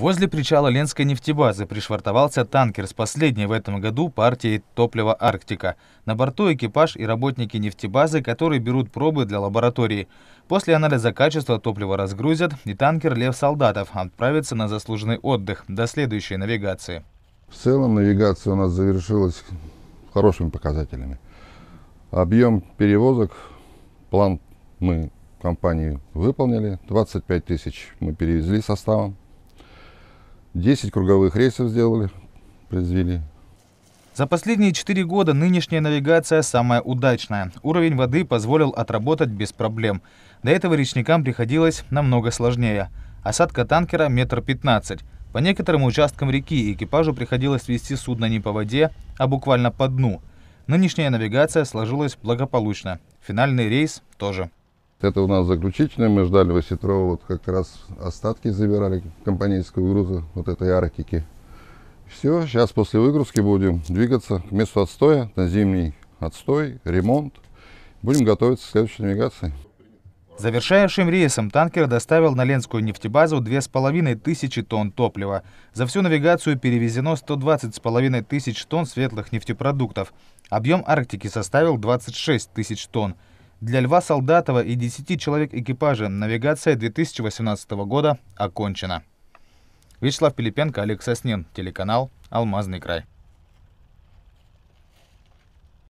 Возле причала Ленской нефтебазы пришвартовался танкер с последней в этом году партией топлива «Арктика». На борту экипаж и работники нефтебазы, которые берут пробы для лаборатории. После анализа качества топлива разгрузят, и танкер «Лев Солдатов» отправится на заслуженный отдых до следующей навигации. В целом навигация у нас завершилась хорошими показателями. Объем перевозок, план мы компании выполнили, 25 тысяч мы перевезли составом. 10 круговых рейсов сделали, произвели. За последние 4 года нынешняя навигация самая удачная. Уровень воды позволил отработать без проблем. До этого речникам приходилось намного сложнее. Осадка танкера метр пятнадцать. По некоторым участкам реки экипажу приходилось вести судно не по воде, а буквально по дну. Нынешняя навигация сложилась благополучно. Финальный рейс тоже. Это у нас заключительное. Мы ждали Васитрова, вот как раз остатки забирали компанейского груза, вот этой арктики. Все, сейчас после выгрузки будем двигаться к месту отстоя, на зимний отстой, ремонт. Будем готовиться к следующей навигации. Завершающим рейсом танкер доставил на Ленскую нефтебазу 2500 тонн топлива. За всю навигацию перевезено 120,5 тысяч тонн светлых нефтепродуктов. Объем Арктики составил 26 тысяч тонн. Для Льва Солдатова и 10 человек экипажа навигация 2018 года окончена. Вячеслав Пилипенко, Олег Соснин, телеканал «Алмазный край».